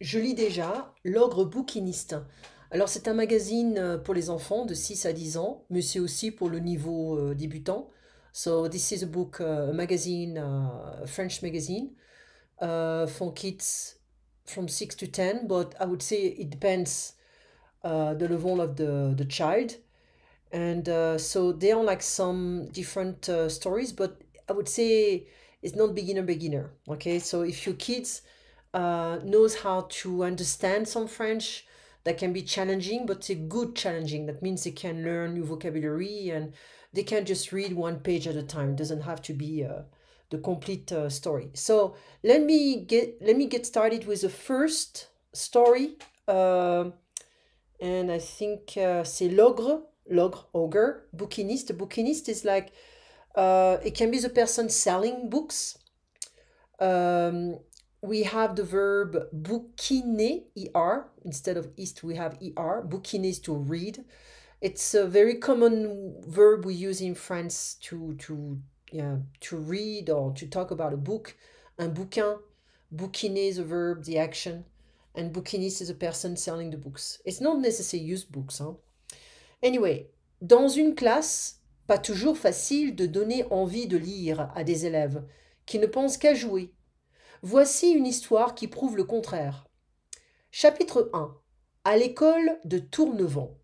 Je lis déjà L'ogre bouquiniste. Alors c'est un magazine euh, pour les enfants de 6 à 10 ans, mais c'est aussi pour le niveau euh, débutant. So this is a book, euh, magazine, French magazine, for kids from 6 to 10, but I would say it depends uh, the level of the, child. And uh, so they are like some different uh, stories, but I would say it's not beginner beginner. Okay, so if your kids uh, knows how to understand some French. That can be challenging, but a good challenging. That means they can learn new vocabulary and they can just read one page at a time. It doesn't have to be uh, the complete uh, story. So let me get let me get started with the first story, uh, and I think uh, c'est l'ogre, l'ogre, ogre, bouquiniste. The bouquiniste is like uh, it can be the person selling books. Um, we have the verb bouquiner, er. Instead of east, we have er. Bouquiner is to read. It's a very common verb we use in France to to yeah, to read or to talk about a book. Un bouquin. Bouquiner is a verb, the action. And bouquiniste is a person selling the books. It's not necessarily used books. Hein? Anyway, dans une classe, pas toujours facile de donner envie de lire à des élèves qui ne pensent qu'à jouer Voici une histoire qui prouve le contraire. Chapitre 1. À l'école de Tournevent.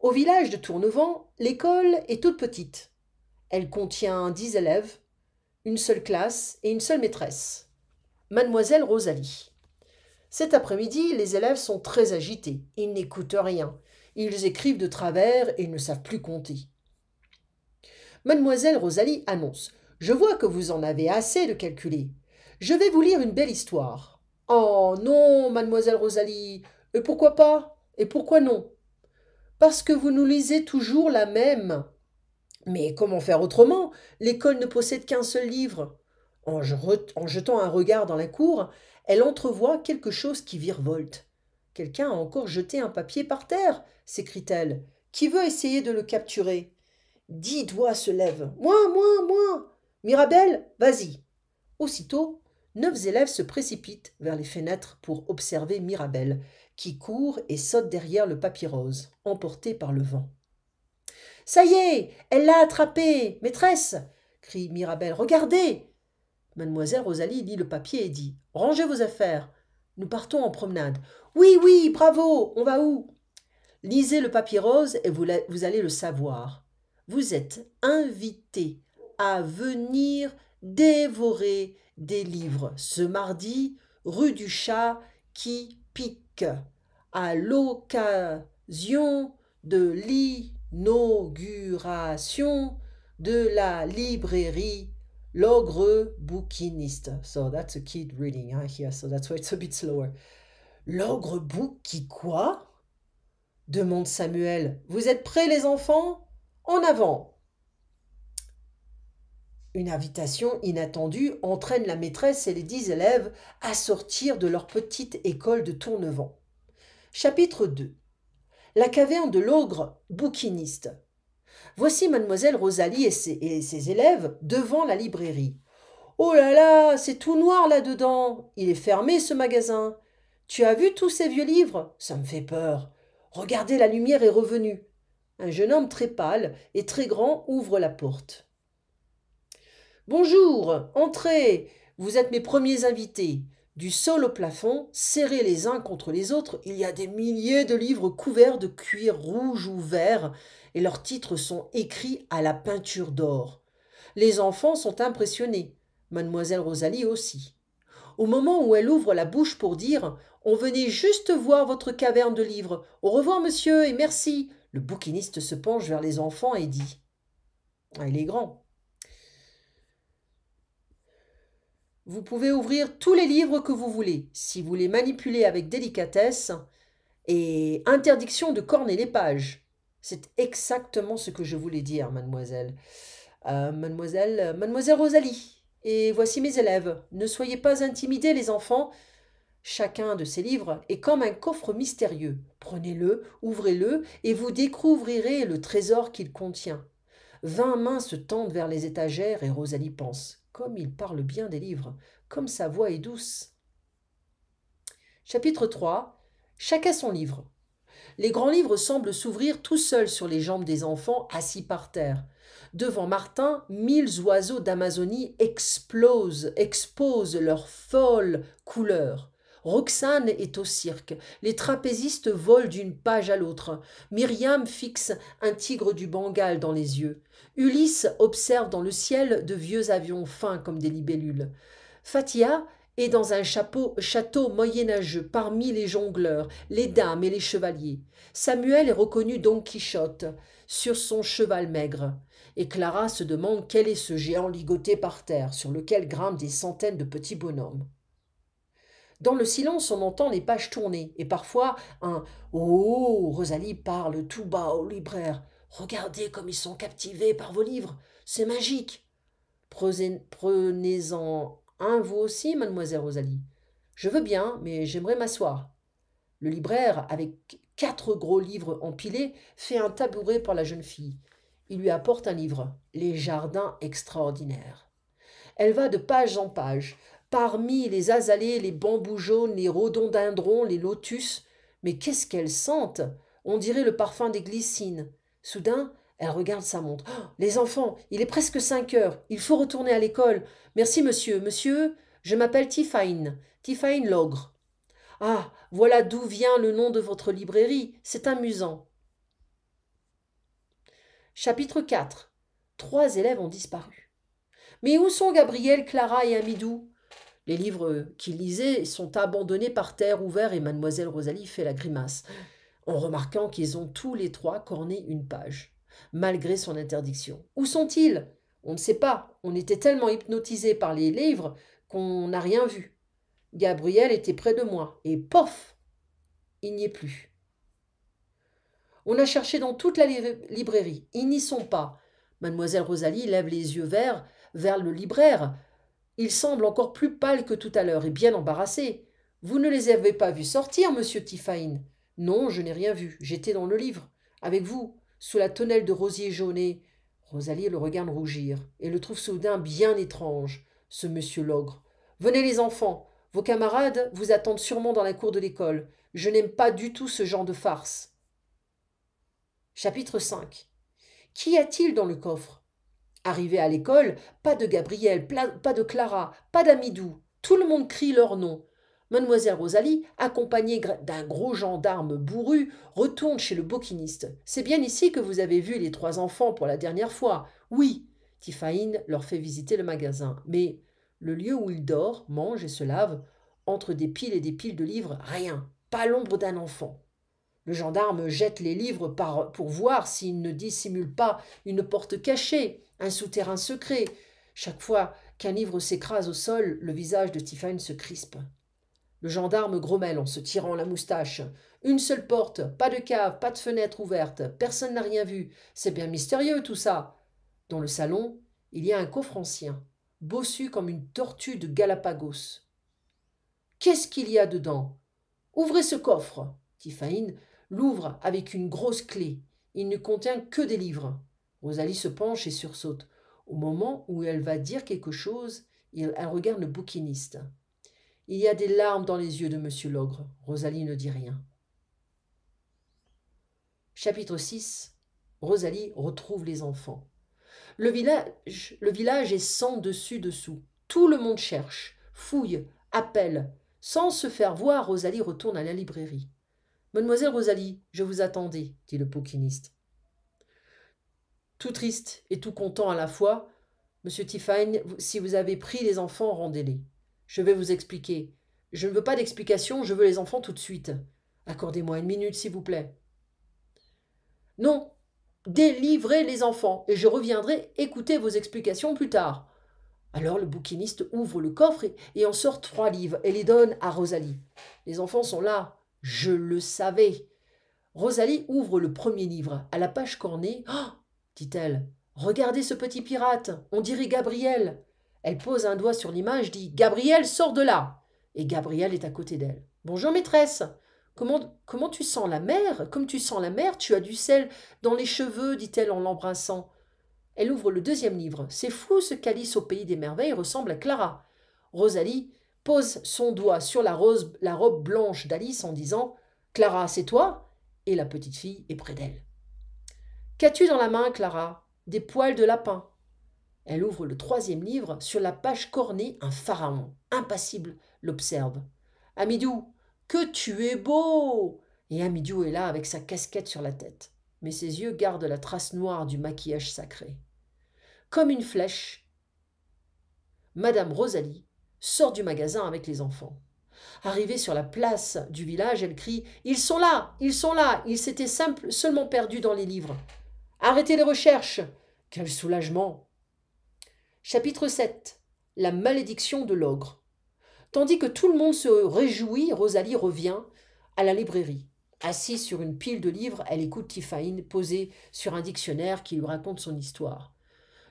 Au village de Tournevent, l'école est toute petite. Elle contient dix élèves, une seule classe et une seule maîtresse, mademoiselle Rosalie. Cet après-midi, les élèves sont très agités, ils n'écoutent rien, ils écrivent de travers et ne savent plus compter. Mademoiselle Rosalie annonce Je vois que vous en avez assez de calculer. Je vais vous lire une belle histoire. Oh non, mademoiselle Rosalie, et pourquoi pas Et pourquoi non Parce que vous nous lisez toujours la même. Mais comment faire autrement L'école ne possède qu'un seul livre. En, jetant un regard dans la cour, elle entrevoit quelque chose qui virevolte. Quelqu'un a encore jeté un papier par terre, s'écrie-t-elle. Qui veut essayer de le capturer Dix doigts se lèvent. Moi, moi, moi Mirabelle, vas-y. Aussitôt, neuf élèves se précipitent vers les fenêtres pour observer Mirabelle qui court et saute derrière le papier rose, emporté par le vent. Ça y est, elle l'a attrapé, maîtresse crie Mirabelle. « Regardez Mademoiselle Rosalie lit le papier et dit Rangez vos affaires. Nous partons en promenade. Oui, oui, bravo On va où Lisez le papier rose et vous, vous allez le savoir. Vous êtes invité à venir dévorer des livres ce mardi, rue du Chat qui pique, à l'occasion de l'inauguration de la librairie L'ogre bouquiniste. So that's a kid reading here, so that's why it's a bit slower. L'ogre bou qui quoi demande Samuel. Vous êtes prêts les enfants En avant une invitation inattendue entraîne la maîtresse et les dix élèves à sortir de leur petite école de Tournevent. Chapitre 2 La caverne de l'ogre bouquiniste. Voici mademoiselle Rosalie et ses, et ses élèves devant la librairie. Oh là là, c'est tout noir là-dedans. Il est fermé ce magasin. Tu as vu tous ces vieux livres Ça me fait peur. Regardez, la lumière est revenue. Un jeune homme très pâle et très grand ouvre la porte. Bonjour, entrez, vous êtes mes premiers invités. Du sol au plafond, serrés les uns contre les autres, il y a des milliers de livres couverts de cuir rouge ou vert, et leurs titres sont écrits à la peinture d'or. Les enfants sont impressionnés, mademoiselle Rosalie aussi. Au moment où elle ouvre la bouche pour dire On venait juste voir votre caverne de livres. Au revoir, monsieur, et merci. Le bouquiniste se penche vers les enfants et dit Il est grand. Vous pouvez ouvrir tous les livres que vous voulez, si vous les manipulez avec délicatesse, et interdiction de corner les pages. C'est exactement ce que je voulais dire, mademoiselle. Euh, mademoiselle, euh, mademoiselle Rosalie. Et voici mes élèves. Ne soyez pas intimidés, les enfants. Chacun de ces livres est comme un coffre mystérieux. Prenez-le, ouvrez-le, et vous découvrirez le trésor qu'il contient. Vingt mains se tendent vers les étagères, et Rosalie pense comme il parle bien des livres, comme sa voix est douce. Chapitre 3 Chacun son livre. Les grands livres semblent s'ouvrir tout seuls sur les jambes des enfants assis par terre. Devant Martin, mille oiseaux d'Amazonie explosent, exposent leurs folles couleurs. Roxane est au cirque. Les trapézistes volent d'une page à l'autre. Myriam fixe un tigre du Bengale dans les yeux. Ulysse observe dans le ciel de vieux avions fins comme des libellules. Fatia est dans un chapeau, château moyenâgeux parmi les jongleurs, les dames et les chevaliers. Samuel est reconnu Don Quichotte sur son cheval maigre. Et Clara se demande quel est ce géant ligoté par terre sur lequel grimpent des centaines de petits bonhommes. Dans le silence, on entend les pages tourner, et parfois un Oh Rosalie parle tout bas au libraire. Regardez comme ils sont captivés par vos livres, c'est magique. Prenez-en un vous aussi, mademoiselle Rosalie. Je veux bien, mais j'aimerais m'asseoir. Le libraire, avec quatre gros livres empilés, fait un tabouret pour la jeune fille. Il lui apporte un livre, Les jardins extraordinaires. Elle va de page en page, parmi les azalées, les bambous jaunes, les rhododendrons, les lotus. Mais qu'est-ce qu'elles sentent On dirait le parfum des glycines. Soudain, elle regarde sa montre. Oh, les enfants, il est presque cinq heures. Il faut retourner à l'école. Merci, monsieur. Monsieur, je m'appelle Tiffaine. Tiphaine l'ogre. Ah, voilà d'où vient le nom de votre librairie. C'est amusant. Chapitre 4. Trois élèves ont disparu. Mais où sont Gabriel, Clara et Amidou les livres qu'il lisait sont abandonnés par terre ouverts et mademoiselle Rosalie fait la grimace, en remarquant qu'ils ont tous les trois corné une page, malgré son interdiction. Où sont-ils On ne sait pas, on était tellement hypnotisés par les livres qu'on n'a rien vu. Gabriel était près de moi, et pof Il n'y est plus. On a cherché dans toute la librairie, ils n'y sont pas. Mademoiselle Rosalie lève les yeux verts vers le libraire, il semble encore plus pâle que tout à l'heure et bien embarrassé. Vous ne les avez pas vus sortir, monsieur Tifaine Non, je n'ai rien vu. J'étais dans le livre, avec vous, sous la tonnelle de rosiers jaunés. Rosalie le regarde rougir et le trouve soudain bien étrange, ce monsieur Logre. Venez, les enfants, vos camarades vous attendent sûrement dans la cour de l'école. Je n'aime pas du tout ce genre de farce. Chapitre 5 Qu'y a-t-il dans le coffre Arrivé à l'école, pas de Gabriel, pas de Clara, pas d'Amidou. Tout le monde crie leur nom. Mademoiselle Rosalie, accompagnée d'un gros gendarme bourru, retourne chez le bouquiniste. C'est bien ici que vous avez vu les trois enfants pour la dernière fois. Oui. Tiphaine leur fait visiter le magasin. Mais le lieu où ils dort, mange et se lave, entre des piles et des piles de livres, rien. Pas l'ombre d'un enfant. Le gendarme jette les livres pour voir s'il ne dissimule pas une porte cachée un souterrain secret. Chaque fois qu'un livre s'écrase au sol, le visage de Tiphaine se crispe. Le gendarme grommelle en se tirant la moustache. Une seule porte, pas de cave, pas de fenêtre ouverte, personne n'a rien vu. C'est bien mystérieux tout ça. Dans le salon, il y a un coffre ancien, bossu comme une tortue de Galapagos. Qu'est-ce qu'il y a dedans Ouvrez ce coffre. Tiphaine l'ouvre avec une grosse clé. Il ne contient que des livres. Rosalie se penche et sursaute. Au moment où elle va dire quelque chose, elle regarde le bouquiniste. Il y a des larmes dans les yeux de Monsieur Logre. Rosalie ne dit rien. Chapitre 6 Rosalie retrouve les enfants. Le village, le village est sans dessus-dessous. Tout le monde cherche, fouille, appelle. Sans se faire voir, Rosalie retourne à la librairie. Mademoiselle Rosalie, je vous attendais, dit le bouquiniste tout triste et tout content à la fois, Monsieur Tiffany, si vous avez pris les enfants, rendez-les. Je vais vous expliquer. Je ne veux pas d'explication, je veux les enfants tout de suite. Accordez-moi une minute, s'il vous plaît. Non, délivrez les enfants, et je reviendrai écouter vos explications plus tard. Alors le bouquiniste ouvre le coffre et, en sort trois livres et les donne à Rosalie. Les enfants sont là, je le savais. Rosalie ouvre le premier livre. À la page cornée, oh, dit-elle. Regardez ce petit pirate, on dirait Gabriel. Elle pose un doigt sur l'image, dit Gabriel, sors de là Et Gabriel est à côté d'elle. Bonjour maîtresse comment, comment tu sens la mer Comme tu sens la mer, tu as du sel dans les cheveux, dit-elle en l'embrassant. Elle ouvre le deuxième livre. C'est fou ce qu'Alice au pays des merveilles ressemble à Clara. Rosalie pose son doigt sur la, la robe blanche d'Alice en disant Clara, c'est toi Et la petite fille est près d'elle. Qu'as-tu dans la main, Clara Des poils de lapin. Elle ouvre le troisième livre. Sur la page cornée, un pharaon, impassible, l'observe. Amidou, que tu es beau Et Amidou est là avec sa casquette sur la tête. Mais ses yeux gardent la trace noire du maquillage sacré. Comme une flèche, Madame Rosalie sort du magasin avec les enfants. Arrivée sur la place du village, elle crie Ils sont là Ils sont là Ils s'étaient seulement perdus dans les livres. Arrêtez les recherches. Quel soulagement. Chapitre 7. La malédiction de l'ogre. Tandis que tout le monde se réjouit, Rosalie revient à la librairie. Assise sur une pile de livres, elle écoute Tiphaine posée sur un dictionnaire qui lui raconte son histoire.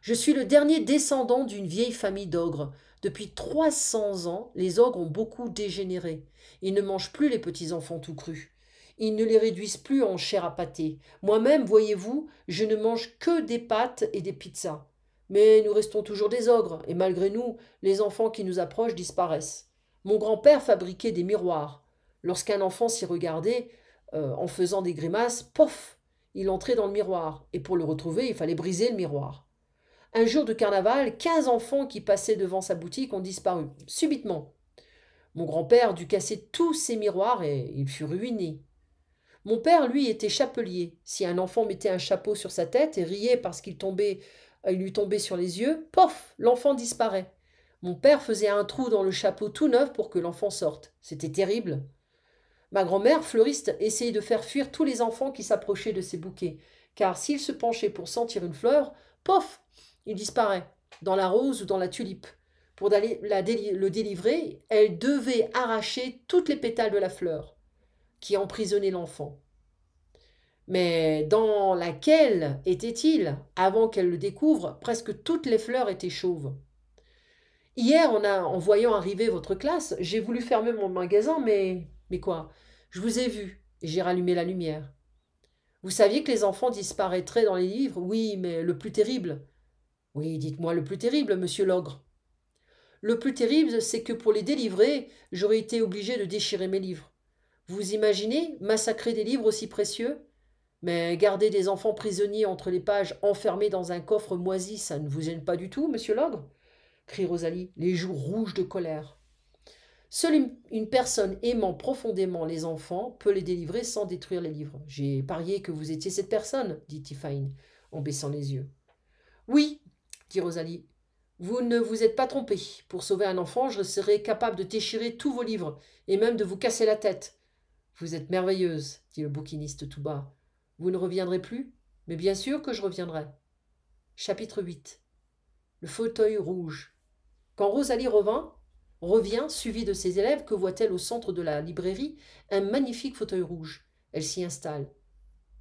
Je suis le dernier descendant d'une vieille famille d'ogres. Depuis 300 ans, les ogres ont beaucoup dégénéré. Ils ne mangent plus les petits enfants tout crus ils ne les réduisent plus en chair à pâté. Moi-même, voyez-vous, je ne mange que des pâtes et des pizzas. Mais nous restons toujours des ogres, et malgré nous, les enfants qui nous approchent disparaissent. Mon grand-père fabriquait des miroirs. Lorsqu'un enfant s'y regardait, euh, en faisant des grimaces, pof Il entrait dans le miroir, et pour le retrouver, il fallait briser le miroir. Un jour de carnaval, quinze enfants qui passaient devant sa boutique ont disparu, subitement. Mon grand-père dut casser tous ses miroirs et il fut ruiné. Mon père, lui, était chapelier. Si un enfant mettait un chapeau sur sa tête et riait parce qu'il tombait, euh, il lui tombait sur les yeux, pof, l'enfant disparaît. Mon père faisait un trou dans le chapeau tout neuf pour que l'enfant sorte. C'était terrible. Ma grand-mère, fleuriste, essayait de faire fuir tous les enfants qui s'approchaient de ses bouquets, car s'ils se penchaient pour sentir une fleur, pof, il disparaît, dans la rose ou dans la tulipe. Pour la le délivrer, elle devait arracher toutes les pétales de la fleur qui emprisonnait l'enfant. Mais dans laquelle était-il avant qu'elle le découvre Presque toutes les fleurs étaient chauves. Hier, en voyant arriver votre classe, j'ai voulu fermer mon magasin, mais mais quoi Je vous ai vu et j'ai rallumé la lumière. Vous saviez que les enfants disparaîtraient dans les livres Oui, mais le plus terrible. Oui, dites-moi le plus terrible, monsieur l'ogre. Le plus terrible, c'est que pour les délivrer, j'aurais été obligé de déchirer mes livres. Vous imaginez massacrer des livres aussi précieux Mais garder des enfants prisonniers entre les pages enfermés dans un coffre moisi, ça ne vous gêne pas du tout, monsieur Logre crie Rosalie, les joues rouges de colère. Seule une personne aimant profondément les enfants peut les délivrer sans détruire les livres. J'ai parié que vous étiez cette personne, dit Tiffaine en baissant les yeux. Oui, dit Rosalie, vous ne vous êtes pas trompé. Pour sauver un enfant, je serais capable de déchirer tous vos livres et même de vous casser la tête. Vous êtes merveilleuse, dit le bouquiniste tout bas. Vous ne reviendrez plus Mais bien sûr que je reviendrai. Chapitre 8 Le fauteuil rouge. Quand Rosalie revint, revient, suivie de ses élèves, que voit-elle au centre de la librairie Un magnifique fauteuil rouge. Elle s'y installe.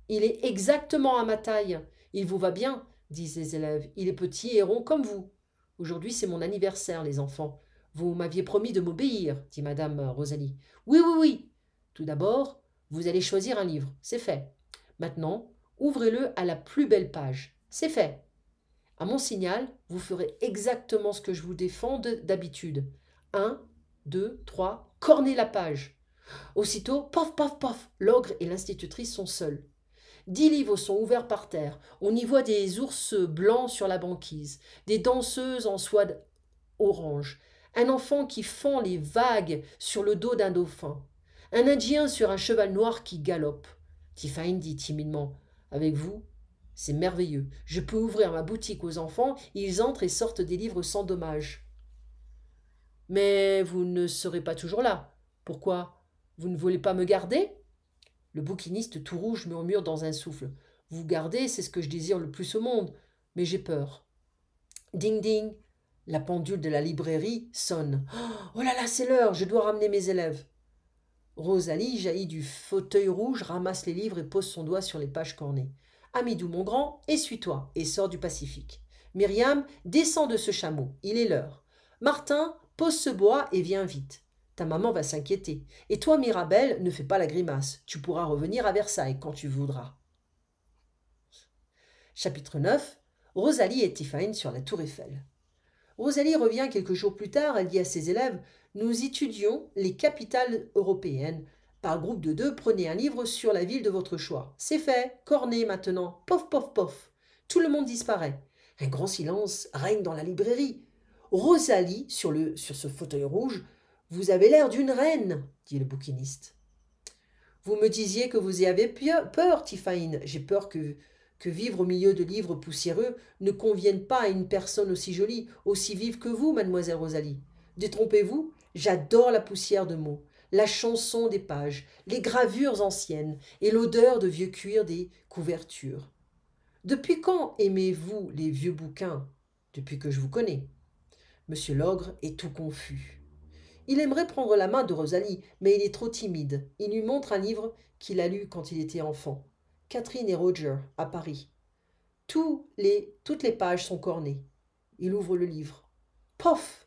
Il est exactement à ma taille. Il vous va bien, disent les élèves. Il est petit et rond comme vous. Aujourd'hui, c'est mon anniversaire, les enfants. Vous m'aviez promis de m'obéir, dit Madame euh, Rosalie. Oui, oui, oui, tout d'abord, vous allez choisir un livre, c'est fait. Maintenant, ouvrez-le à la plus belle page, c'est fait. À mon signal, vous ferez exactement ce que je vous défends d'habitude. Un, deux, trois, cornez la page. Aussitôt, pof, pof, pof, l'ogre et l'institutrice sont seuls. Dix livres sont ouverts par terre. On y voit des ours blancs sur la banquise, des danseuses en soie orange, un enfant qui fend les vagues sur le dos d'un dauphin un Indien sur un cheval noir qui galope. Tiffany dit timidement Avec vous C'est merveilleux. Je peux ouvrir ma boutique aux enfants ils entrent et sortent des livres sans dommage. Mais vous ne serez pas toujours là. Pourquoi Vous ne voulez pas me garder Le bouquiniste tout rouge murmure dans un souffle Vous gardez, c'est ce que je désire le plus au monde, mais j'ai peur. Ding ding la pendule de la librairie sonne. Oh là là, c'est l'heure, je dois ramener mes élèves. Rosalie jaillit du fauteuil rouge, ramasse les livres et pose son doigt sur les pages cornées. Amidou, mon grand, essuie-toi et sors du Pacifique. Myriam, descends de ce chameau, il est l'heure. Martin, pose ce bois et viens vite. Ta maman va s'inquiéter. Et toi, Mirabelle, ne fais pas la grimace. Tu pourras revenir à Versailles quand tu voudras. Chapitre 9 Rosalie et Tiphaine sur la Tour Eiffel. Rosalie revient quelques jours plus tard. Elle dit à ses élèves nous étudions les capitales européennes. Par groupe de deux, prenez un livre sur la ville de votre choix. C'est fait, cornez maintenant, pof, pof, pof. Tout le monde disparaît. Un grand silence règne dans la librairie. Rosalie, sur, le, sur ce fauteuil rouge, vous avez l'air d'une reine, dit le bouquiniste. Vous me disiez que vous y avez peur, Tiffaine. J'ai peur que, que vivre au milieu de livres poussiéreux ne convienne pas à une personne aussi jolie, aussi vive que vous, mademoiselle Rosalie. Détrompez-vous, J'adore la poussière de mots, la chanson des pages, les gravures anciennes et l'odeur de vieux cuir des couvertures. Depuis quand aimez-vous les vieux bouquins Depuis que je vous connais. Monsieur Logre est tout confus. Il aimerait prendre la main de Rosalie, mais il est trop timide. Il lui montre un livre qu'il a lu quand il était enfant. Catherine et Roger, à Paris. Tous les, toutes les pages sont cornées. Il ouvre le livre. Pof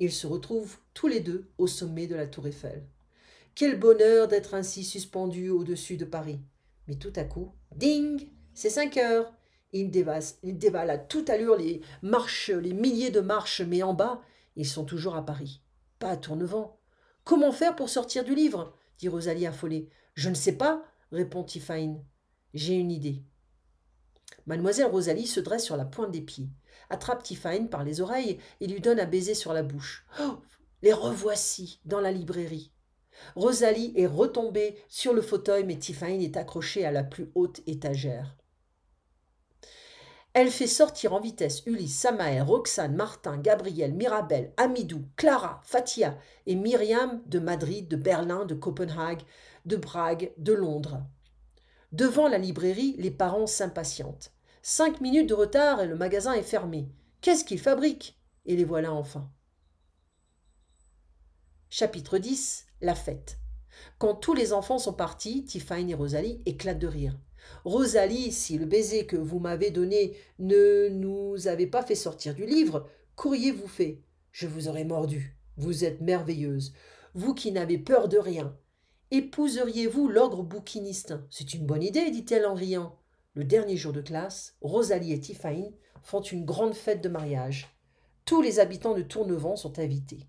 ils se retrouvent tous les deux au sommet de la tour Eiffel. Quel bonheur d'être ainsi suspendu au-dessus de Paris. Mais tout à coup, ding, c'est cinq heures. Ils dévalent, à toute allure les marches, les milliers de marches, mais en bas, ils sont toujours à Paris. Pas à tournevent. Comment faire pour sortir du livre dit Rosalie affolée. Je ne sais pas, répond Tiffaine. J'ai une idée. Mademoiselle Rosalie se dresse sur la pointe des pieds, attrape Tiphaine par les oreilles et lui donne un baiser sur la bouche. Oh, les revoici dans la librairie. Rosalie est retombée sur le fauteuil, mais Tiphaine est accrochée à la plus haute étagère. Elle fait sortir en vitesse Ulysse, Samaël, Roxane, Martin, Gabriel, Mirabel, Amidou, Clara, Fatia et Myriam de Madrid, de Berlin, de Copenhague, de Prague, de Londres. Devant la librairie, les parents s'impatientent. Cinq minutes de retard et le magasin est fermé. Qu'est-ce qu'ils fabriquent Et les voilà enfin. Chapitre 10 La fête. Quand tous les enfants sont partis, Tiffany et Rosalie éclatent de rire. Rosalie, si le baiser que vous m'avez donné ne nous avait pas fait sortir du livre, courriez vous fait Je vous aurais mordu. Vous êtes merveilleuse. Vous qui n'avez peur de rien. Épouseriez-vous l'ogre bouquiniste C'est une bonne idée, dit-elle en riant. Le dernier jour de classe, Rosalie et Tiphaine font une grande fête de mariage. Tous les habitants de Tournevent sont invités.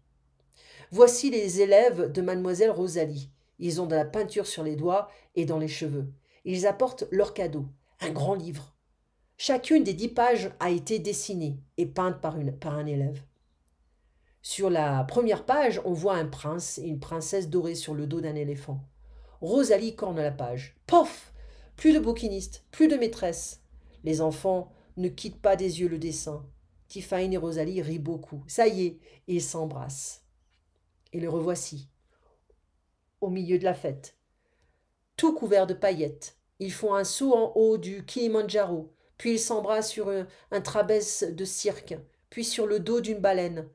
Voici les élèves de mademoiselle Rosalie. Ils ont de la peinture sur les doigts et dans les cheveux. Ils apportent leur cadeau, un grand livre. Chacune des dix pages a été dessinée et peinte par, une, par un élève. Sur la première page, on voit un prince et une princesse dorés sur le dos d'un éléphant. Rosalie corne la page. Pof Plus de bouquiniste, plus de maîtresse. Les enfants ne quittent pas des yeux le dessin. Tiffany et Rosalie rient beaucoup. Ça y est, ils s'embrassent. Et le revoici, au milieu de la fête. Tout couvert de paillettes, ils font un saut en haut du Kilimanjaro, puis ils s'embrassent sur un, trabaisse de cirque, puis sur le dos d'une baleine,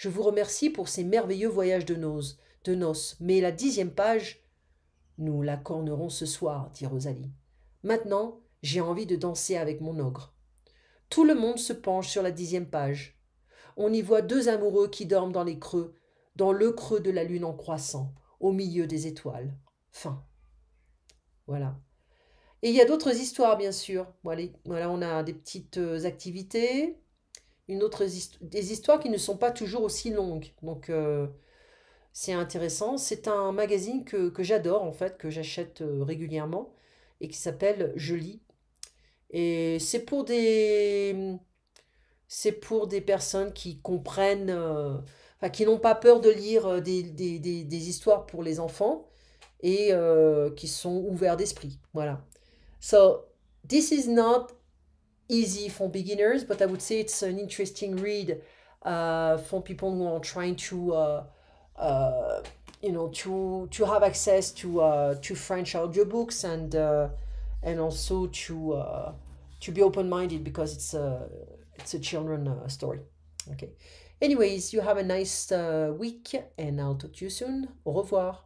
je vous remercie pour ces merveilleux voyages de noces, de mais la dixième page, nous la cornerons ce soir, dit Rosalie. Maintenant, j'ai envie de danser avec mon ogre. Tout le monde se penche sur la dixième page. On y voit deux amoureux qui dorment dans les creux, dans le creux de la lune en croissant, au milieu des étoiles. Fin. Voilà. Et il y a d'autres histoires, bien sûr. Voilà, on a des petites euh, activités une autre des histoires qui ne sont pas toujours aussi longues. Donc euh, c'est intéressant. C'est un magazine que, que j'adore en fait, que j'achète euh, régulièrement et qui s'appelle Je lis. Et c'est pour des c'est pour des personnes qui comprennent, euh, enfin, qui n'ont pas peur de lire des, des, des, histoires pour les enfants et qui sont ouverts d'esprit. Voilà. So, this is not easy for beginners, but I would say it's an interesting read uh, for people who are trying to, uh, uh, you know, to to have access to uh, to French audiobooks and uh, and also to uh, to be open minded because it's a it's a children story. Okay. Anyways, you have a nice week, and I'll talk to you soon. Au revoir.